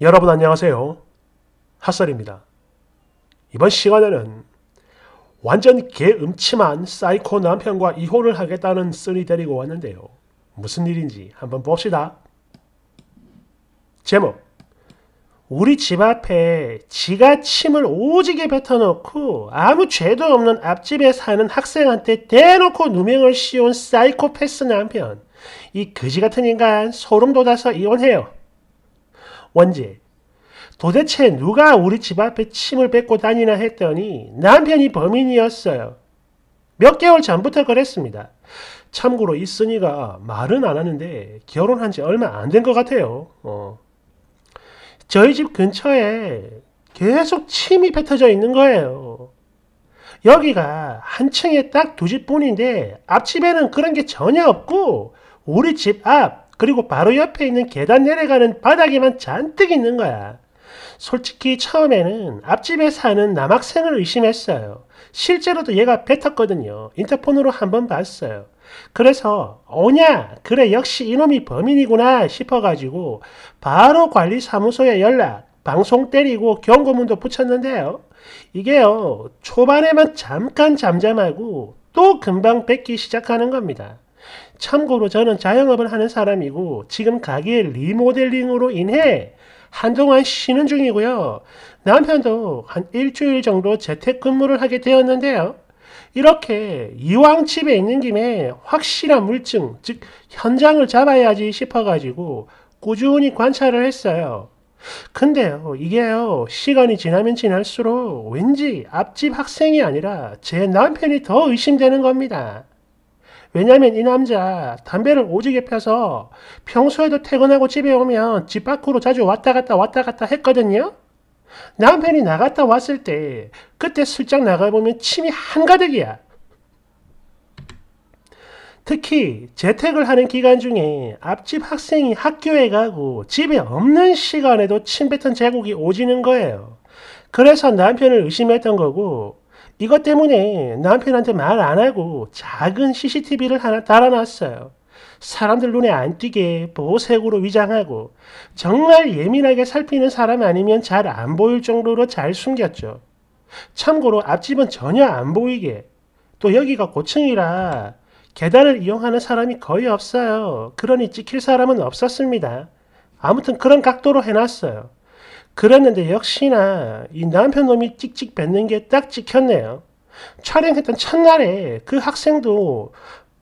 여러분 안녕하세요. 핫설입니다. 이번 시간에는 완전 개음침한 사이코 남편과 이혼을 하겠다는 쓴이 데리고 왔는데요. 무슨 일인지 한번 봅시다. 제목 우리 집 앞에 지가 침을 오지게 뱉어놓고 아무 죄도 없는 앞집에 사는 학생한테 대놓고 누명을 씌운 사이코패스 남편 이 그지 같은 인간 소름 돋아서 이혼해요. 원죄. 도대체 누가 우리 집 앞에 침을 뱉고 다니나 했더니 남편이 범인이었어요. 몇 개월 전부터 그랬습니다. 참고로 이 쓴이가 말은 안 하는데 결혼한 지 얼마 안 된 것 같아요. 어. 저희 집 근처에 계속 침이 뱉어져 있는 거예요. 여기가 한 층에 딱 두 집뿐인데 앞집에는 그런 게 전혀 없고 우리 집앞 그리고 바로 옆에 있는 계단 내려가는 바닥에만 잔뜩 있는 거야. 솔직히 처음에는 앞집에 사는 남학생을 의심했어요. 실제로도 얘가 뱉었거든요. 인터폰으로 한번 봤어요. 그래서 오냐 그래 역시 이놈이 범인이구나 싶어가지고 바로 관리사무소에 연락 방송 때리고 경고문도 붙였는데요. 이게요 초반에만 잠깐 잠잠하고 또 금방 뺏기 시작하는 겁니다. 참고로 저는 자영업을 하는 사람이고 지금 가게 리모델링으로 인해 한동안 쉬는 중이고요. 남편도 한 일주일 정도 재택근무를 하게 되었는데요. 이렇게 이왕 집에 있는 김에 확실한 물증, 즉 현장을 잡아야지 싶어가지고 꾸준히 관찰을 했어요. 근데요, 이게요, 시간이 지나면 지날수록 왠지 앞집 학생이 아니라 제 남편이 더 의심되는 겁니다. 왜냐하면 이 남자 담배를 오지게 펴서 평소에도 퇴근하고 집에 오면 집 밖으로 자주 왔다 갔다 왔다 갔다 했거든요. 남편이 나갔다 왔을 때 그때 슬쩍 나가보면 침이 한가득이야. 특히 재택을 하는 기간 중에 앞집 학생이 학교에 가고 집에 없는 시간에도 침뱉은 제국이 오지는 거예요. 그래서 남편을 의심했던 거고 이것 때문에 남편한테 말 안 하고 작은 CCTV를 하나 달아놨어요. 사람들 눈에 안 띄게 보색으로 위장하고 정말 예민하게 살피는 사람 아니면 잘 안 보일 정도로 잘 숨겼죠. 참고로 앞집은 전혀 안 보이게 또 여기가 고층이라 계단을 이용하는 사람이 거의 없어요. 그러니 찍힐 사람은 없었습니다. 아무튼 그런 각도로 해놨어요. 그랬는데 역시나 이 남편 놈이 찍찍 뱉는 게 딱 찍혔네요. 촬영했던 첫날에 그 학생도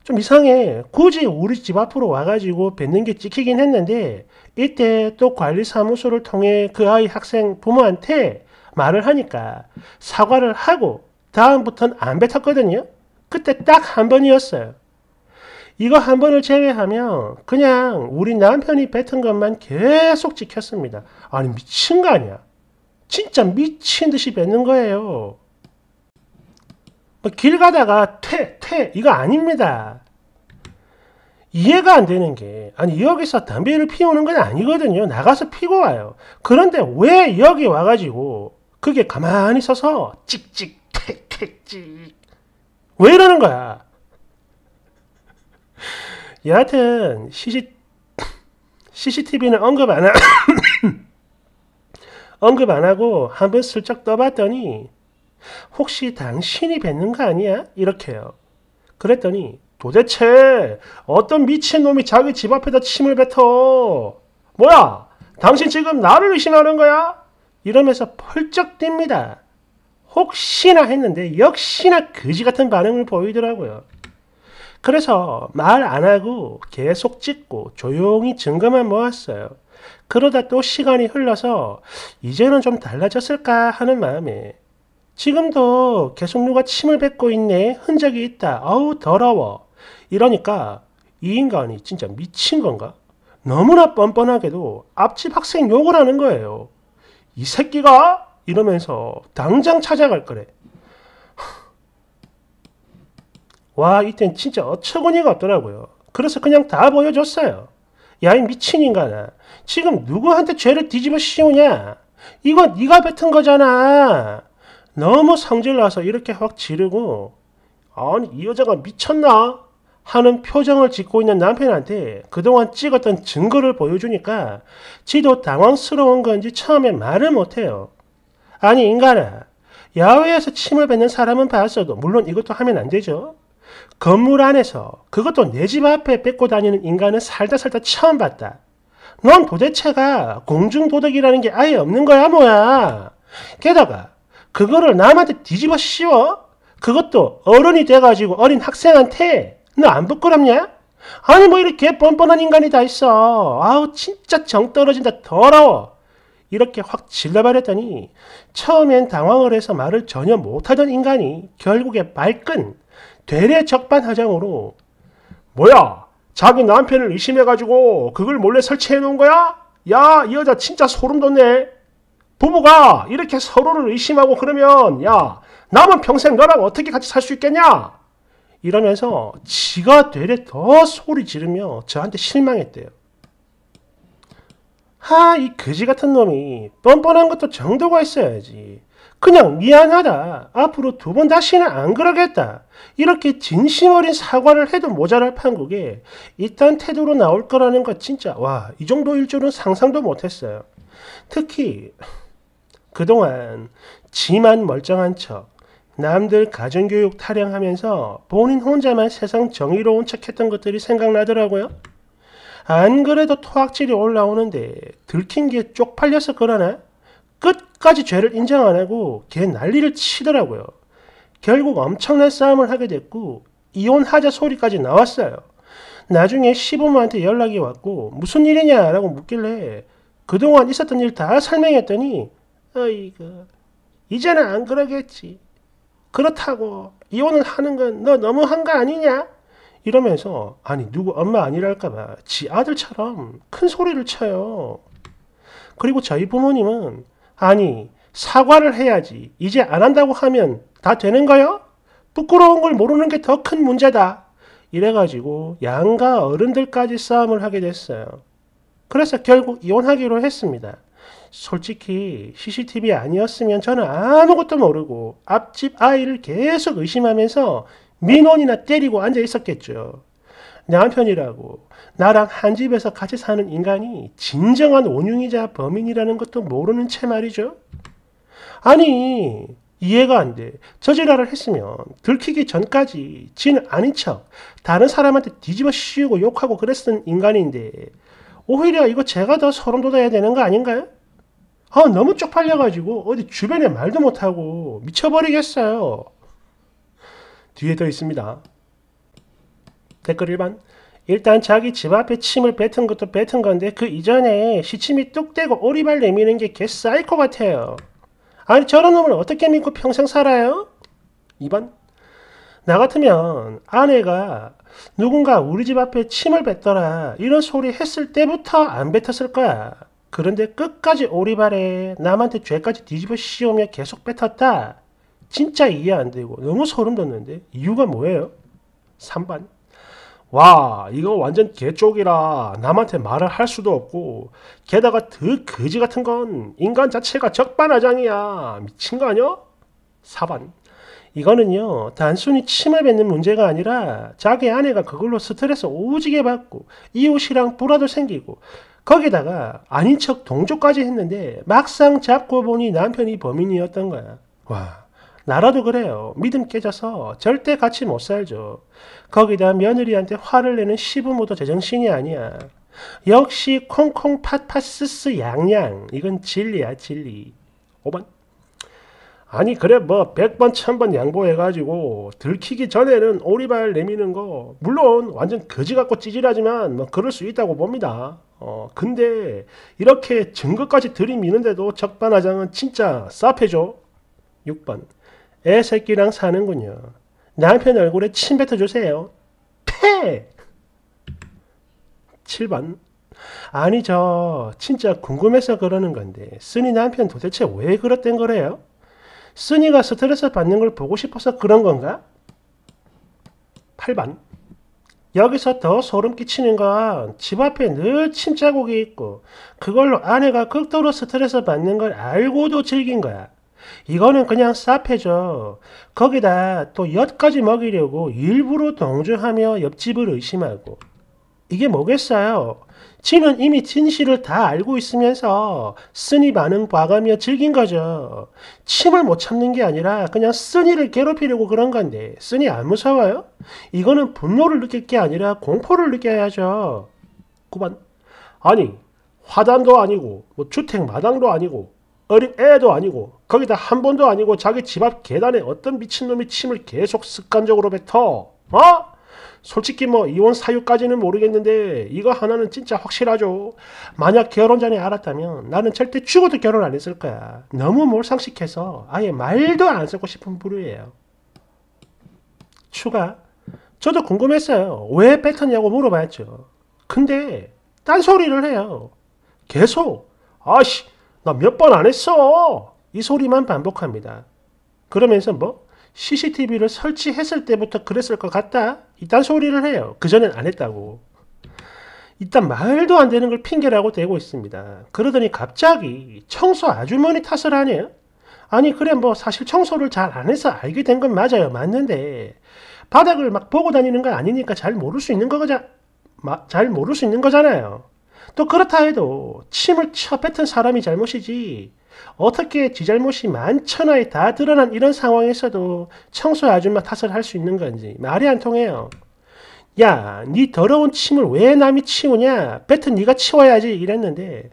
좀 이상해. 굳이 우리 집 앞으로 와가지고 뱉는 게 찍히긴 했는데 이때 또 관리사무소를 통해 그 아이 학생 부모한테 말을 하니까 사과를 하고 다음부터는 안 뱉었거든요. 그때 딱 한 번이었어요. 이거 한 번을 제외하면 그냥 우리 남편이 뱉은 것만 계속 지켰습니다. 아니 미친 거 아니야. 진짜 미친 듯이 뱉는 거예요. 뭐 길 가다가 퇴, 퇴 이거 아닙니다. 이해가 안 되는 게 아니 여기서 담배를 피우는 건 아니거든요. 나가서 피고 와요. 그런데 왜 여기 와가지고 그게 가만히 서서 찍찍 택택찍 왜 이러는 거야? 여하튼 CC, t v 는 언급 안 하, 언급 안 하고 한 번 슬쩍 떠봤더니 혹시 당신이 뱉는 거 아니야? 이렇게요. 그랬더니 도대체 어떤 미친놈이 자기 집 앞에다 침을 뱉어? 뭐야? 당신 지금 나를 의심하는 거야? 이러면서 펄쩍 뜁니다. 혹시나 했는데 역시나 그지 같은 반응을 보이더라고요. 그래서 말 안 하고 계속 찍고 조용히 증거만 모았어요. 그러다 또 시간이 흘러서 이제는 좀 달라졌을까 하는 마음에 지금도 계속 누가 침을 뱉고 있네 흔적이 있다 어우 더러워 이러니까 이 인간이 진짜 미친 건가? 너무나 뻔뻔하게도 앞집 학생 욕을 하는 거예요. 이 새끼가? 이러면서 당장 찾아갈 거래. 와 이땐 진짜 어처구니가 없더라고요. 그래서 그냥 다 보여줬어요. 야 이 미친 인간아 지금 누구한테 죄를 뒤집어 씌우냐 이건 네가 뱉은 거잖아 너무 성질나서 이렇게 확 지르고 아니 이 여자가 미쳤나 하는 표정을 짓고 있는 남편한테 그동안 찍었던 증거를 보여주니까 지도 당황스러운 건지 처음에 말을 못해요 아니 인간아 야외에서 침을 뱉는 사람은 봤어도 물론 이것도 하면 안 되죠 건물 안에서 그것도 내 집 앞에 뺏고 다니는 인간은 살다 살다 처음 봤다. 넌 도대체가 공중도덕이라는 게 아예 없는 거야 뭐야. 게다가 그거를 남한테 뒤집어 씌워? 그것도 어른이 돼가지고 어린 학생한테 너 안 부끄럽냐? 아니 뭐 이렇게 뻔뻔한 인간이 다 있어. 아우 진짜 정 떨어진다 더러워. 이렇게 확 질러버렸더니 처음엔 당황을 해서 말을 전혀 못하던 인간이 결국에 발끈 대례적반하장으로 뭐야 자기 남편을 의심해가지고 그걸 몰래 설치해 놓은 거야? 야이 여자 진짜 소름 돋네 부부가 이렇게 서로를 의심하고 그러면 야 남은 평생 너랑 어떻게 같이 살 수 있겠냐? 이러면서 지가 되레 더 소리 지르며 저한테 실망했대요. 하, 이 거지 같은 놈이 뻔뻔한 것도 정도가 있어야지. 그냥 미안하다. 앞으로 두 번 다시는 안 그러겠다. 이렇게 진심 어린 사과를 해도 모자랄 판국에 이딴 태도로 나올 거라는 거 진짜 와, 이 정도일 줄은 상상도 못했어요. 특히 그동안 지만 멀쩡한 척, 남들 가정교육 타령하면서 본인 혼자만 세상 정의로운 척했던 것들이 생각나더라고요. 안 그래도 토악질이 올라오는데 들킨 게 쪽팔려서 그러나? 끝 끝까지 죄를 인정 안 하고 걔 난리를 치더라고요. 결국 엄청난 싸움을 하게 됐고 이혼하자 소리까지 나왔어요. 나중에 시부모한테 연락이 왔고 무슨 일이냐라고 묻길래 그동안 있었던 일 다 설명했더니 어이구 이제는 안 그러겠지. 그렇다고 이혼을 하는 건 너 너무한 거 아니냐? 이러면서 아니 누구 엄마 아니랄까봐 지 아들처럼 큰 소리를 쳐요. 그리고 저희 부모님은 아니, 사과를 해야지. 이제 안 한다고 하면 다 되는 거요? 부끄러운 걸 모르는 게 더 큰 문제다. 이래가지고 양가 어른들까지 싸움을 하게 됐어요. 그래서 결국 이혼하기로 했습니다. 솔직히 CCTV 아니었으면 저는 아무것도 모르고 앞집 아이를 계속 의심하면서 민원이나 때리고 앉아 있었겠죠. 남편이라고 나랑 한 집에서 같이 사는 인간이 진정한 원흉이자 범인이라는 것도 모르는 채 말이죠. 아니 이해가 안 돼. 저질화를 했으면 들키기 전까지 진 아닌 척 다른 사람한테 뒤집어 씌우고 욕하고 그랬던 인간인데 오히려 이거 제가 더 소름 돋아야 되는 거 아닌가요? 아 너무 쪽팔려가지고 어디 주변에 말도 못하고 미쳐버리겠어요. 뒤에 더 있습니다. 댓글 1번. 일단 자기 집 앞에 침을 뱉은 것도 뱉은 건데 그 이전에 시침이 뚝 떼고 오리발 내미는 게개 사이코 같아요. 아니 저런 놈을 어떻게 믿고 평생 살아요? 2번. 나 같으면 아내가 누군가 우리 집 앞에 침을 뱉더라 이런 소리 했을 때부터 안 뱉었을 거야. 그런데 끝까지 오리발에 남한테 죄까지 뒤집어 씌우며 계속 뱉었다. 진짜 이해 안 되고 너무 소름 돋는데 이유가 뭐예요? 3번. 와 이거 완전 개쪽이라 남한테 말을 할 수도 없고 게다가 더 거지 같은 건 인간 자체가 적반하장이야 미친 거아니 4번 이거는요 단순히 치마 뱉는 문제가 아니라 자기 아내가 그걸로 스트레스 오지게 받고 이웃이랑 불화도 생기고 거기다가 아닌 척 동조까지 했는데 막상 잡고 보니 남편이 범인이었던 거야 와 나라도 그래요. 믿음 깨져서 절대 같이 못 살죠. 거기다 며느리한테 화를 내는 시부모도 제정신이 아니야. 역시 콩콩 팥팥스스 양양 이건 진리야 진리. 5번 아니 그래 뭐 100번 1000번 양보해가지고 들키기 전에는 오리발 내미는 거 물론 완전 거지 같고 찌질하지만 뭐 그럴 수 있다고 봅니다. 어 근데 이렇게 증거까지 들이미는데도 적반하장은 진짜 쌉해죠. 6번 애 새끼랑 사는군요. 남편 얼굴에 침 뱉어주세요. 패! 7번 아니 저 진짜 궁금해서 그러는 건데 쓰니 남편 도대체 왜 그랬던 거래요? 쓰니가 스트레스 받는 걸 보고 싶어서 그런 건가? 8번 여기서 더 소름 끼치는 건 집 앞에 늘 침자국이 있고 그걸로 아내가 극도로 스트레스 받는 걸 알고도 즐긴 거야. 이거는 그냥 사페죠. 거기다 또 엿까지 먹이려고 일부러 동조하며 옆집을 의심하고 이게 뭐겠어요? 치는 이미 진실을 다 알고 있으면서 쓰니 반응 봐가며 즐긴 거죠. 침을 못 참는 게 아니라 그냥 쓰니를 괴롭히려고 그런 건데 쓰니 안 무서워요? 이거는 분노를 느낄 게 아니라 공포를 느껴야죠. 9번 아니 화단도 아니고 뭐 주택 마당도 아니고 어린 애도 아니고 거기다 한 번도 아니고 자기 집 앞 계단에 어떤 미친놈이 침을 계속 습관적으로 뱉어 어? 솔직히 뭐 이혼 사유까지는 모르겠는데 이거 하나는 진짜 확실하죠. 만약 결혼 전에 알았다면 나는 절대 죽어도 결혼 안 했을 거야. 너무 몰상식해서 아예 말도 안 쓰고 싶은 부류예요. 추가. 저도 궁금했어요. 왜 뱉었냐고 물어봤죠. 근데 딴소리를 해요. 계속 아씨 나몇번안 했어! 이 소리만 반복합니다. 그러면서 뭐 CCTV를 설치했을 때부터 그랬을 것 같다? 이딴 소리를 해요. 그전엔 안 했다고. 이딴 말도 안 되는 걸 핑계라고 대고 있습니다. 그러더니 갑자기 청소 아주머니 탓을 하네요. 아니 그래 뭐 사실 청소를 잘 안 해서 알게 된 건 맞아요. 맞는데 바닥을 막 보고 다니는 건 아니니까 잘 모를 수 있는 거자 잘 모를 수 있는 거잖아요. 또 그렇다 해도 침을 쳐뱉은 사람이 잘못이지 어떻게 지 잘못이 만천하에 다 드러난 이런 상황에서도 청소 아줌마 탓을 할 수 있는 건지 말이 안 통해요. 야, 네 더러운 침을 왜 남이 치우냐? 뱉은 네가 치워야지 이랬는데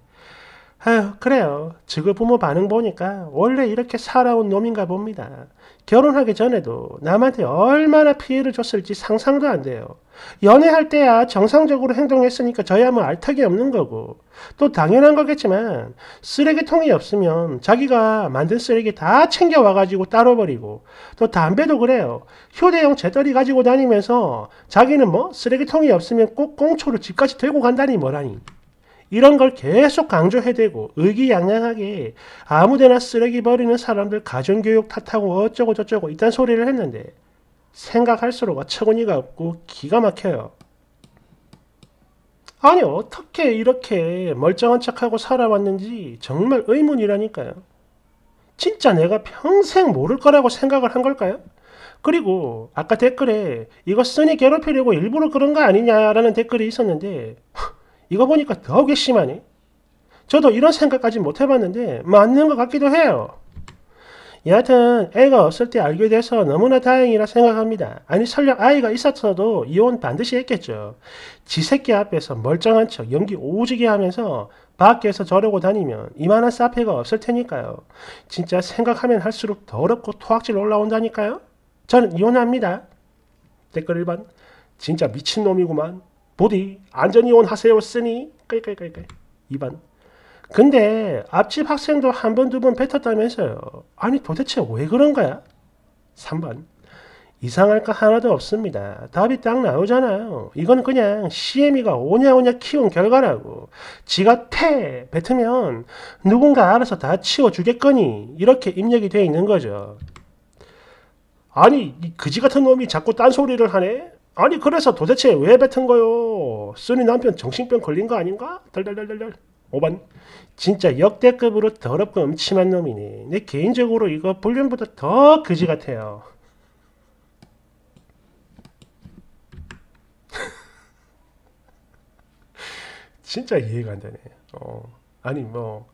아휴, 그래요. 지그 부모 반응 보니까 원래 이렇게 살아온 놈인가 봅니다. 결혼하기 전에도 남한테 얼마나 피해를 줬을지 상상도 안 돼요. 연애할 때야 정상적으로 행동했으니까 저야 뭐 알턱이 없는 거고 또 당연한 거겠지만 쓰레기통이 없으면 자기가 만든 쓰레기 다 챙겨와가지고 따로 버리고 또 담배도 그래요. 휴대용 재떨이 가지고 다니면서 자기는 뭐 쓰레기통이 없으면 꼭 꽁초를 집까지 들고 간다니 뭐라니. 이런 걸 계속 강조해대고 의기양양하게 아무데나 쓰레기 버리는 사람들 가정교육 탓하고 어쩌고 저쩌고 이딴 소리를 했는데 생각할수록 어처구니가 없고 기가 막혀요. 아니 어떻게 이렇게 멀쩡한 척하고 살아왔는지 정말 의문이라니까요. 진짜 내가 평생 모를 거라고 생각을 한 걸까요? 그리고 아까 댓글에 이거 쓰니 괴롭히려고 일부러 그런 거 아니냐라는 댓글이 있었는데 이거 보니까 더 괘씸하니? 저도 이런 생각까지 못 해봤는데 맞는 것 같기도 해요. 여하튼 애가 없을 때 알게 돼서 너무나 다행이라 생각합니다. 아니 설령 아이가 있었어도 이혼 반드시 했겠죠. 지 새끼 앞에서 멀쩡한 척 연기 오지게 하면서 밖에서 저러고 다니면 이만한 사페가 없을 테니까요. 진짜 생각하면 할수록 더럽고 토악질 올라온다니까요. 저는 이혼합니다. 댓글 1번 진짜 미친놈이구만. 부디 안전히 온 하세요 쓰니 깔깔깔깔 2반 근데 앞집 학생도 한 번 두 번 뱉었다면서요 아니 도대체 왜 그런 거야 3번 이상할 거 하나도 없습니다. 답이 딱 나오잖아요. 이건 그냥 시 m 미가 오냐오냐 키운 결과라고. 지가 퇴! 뱉으면 누군가 알아서 다 치워주겠거니. 이렇게 입력이 돼 있는 거죠. 아니, 이 그지 같은 놈이 자꾸 딴소리를 하네? 아니 그래서 도대체 왜 뱉은 거요? 순이 남편 정신병 걸린 거 아닌가? 덜덜덜덜 5번 진짜 역대급으로 더럽고 음침한 놈이네. 내 개인적으로 이거 불륜보다 더 그지 같아요. 진짜 이해가 안 되네. 어, 아니 뭐,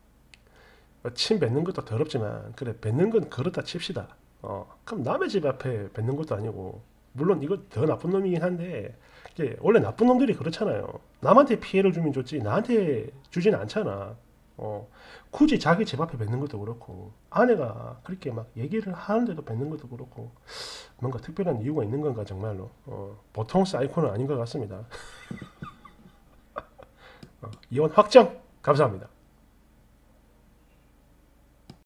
뭐, 침 뱉는 것도 더럽지만 그래 뱉는 건 그렇다 칩시다. 어, 그럼 남의 집 앞에 뱉는 것도 아니고 물론 이거 더 나쁜 놈이긴 한데 이게 원래 나쁜 놈들이 그렇잖아요. 남한테 피해를 주면 좋지 나한테 주진 않잖아. 어, 굳이 자기 집 앞에 뱉는 것도 그렇고 아내가 그렇게 막 얘기를 하는데도 뱉는 것도 그렇고 뭔가 특별한 이유가 있는 건가 정말로 어, 보통 사이코는 아닌 것 같습니다. 어, 이혼 확정 감사합니다.